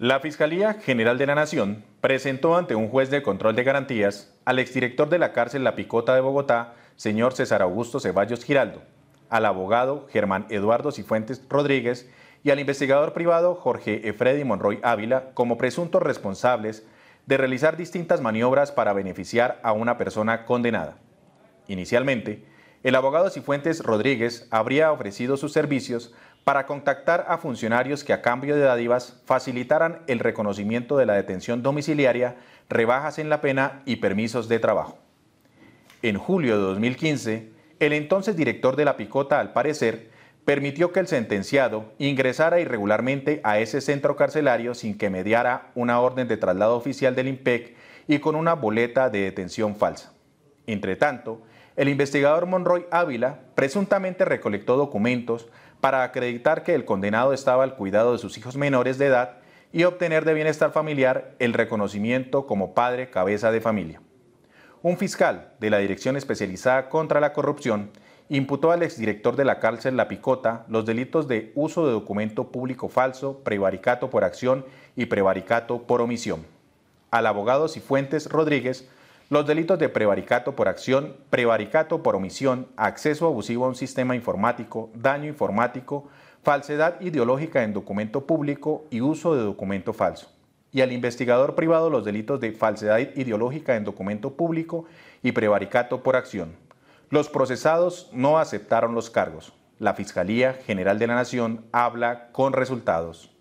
La Fiscalía General de la Nación presentó ante un juez de control de garantías al exdirector de la cárcel La Picota de Bogotá, señor César Augusto Ceballos Giraldo, al abogado Germán Eduardo Cifuentes Rodríguez y al investigador privado Jorge Efredi Monroy Ávila como presuntos responsables de realizar distintas maniobras para beneficiar a una persona condenada. Inicialmente, el abogado Cifuentes Rodríguez habría ofrecido sus servicios para contactar a funcionarios que a cambio de dádivas facilitaran el reconocimiento de la detención domiciliaria, rebajas en la pena y permisos de trabajo. En julio de 2015, el entonces director de la Picota, al parecer, permitió que el sentenciado ingresara irregularmente a ese centro carcelario sin que mediara una orden de traslado oficial del IMPEC y con una boleta de detención falsa. Entretanto, el investigador Monroy Ávila presuntamente recolectó documentos para acreditar que el condenado estaba al cuidado de sus hijos menores de edad y obtener de bienestar familiar el reconocimiento como padre cabeza de familia. Un fiscal de la Dirección Especializada contra la Corrupción imputó al exdirector de la cárcel La Picota los delitos de uso de documento público falso, prevaricato por acción y prevaricato por omisión. Al abogado Cifuentes Rodríguez los delitos de prevaricato por acción, prevaricato por omisión, acceso abusivo a un sistema informático, daño informático, falsedad ideológica en documento público y uso de documento falso. Y al investigador privado los delitos de falsedad ideológica en documento público y prevaricato por acción. Los procesados no aceptaron los cargos. La Fiscalía General de la Nación habla con resultados.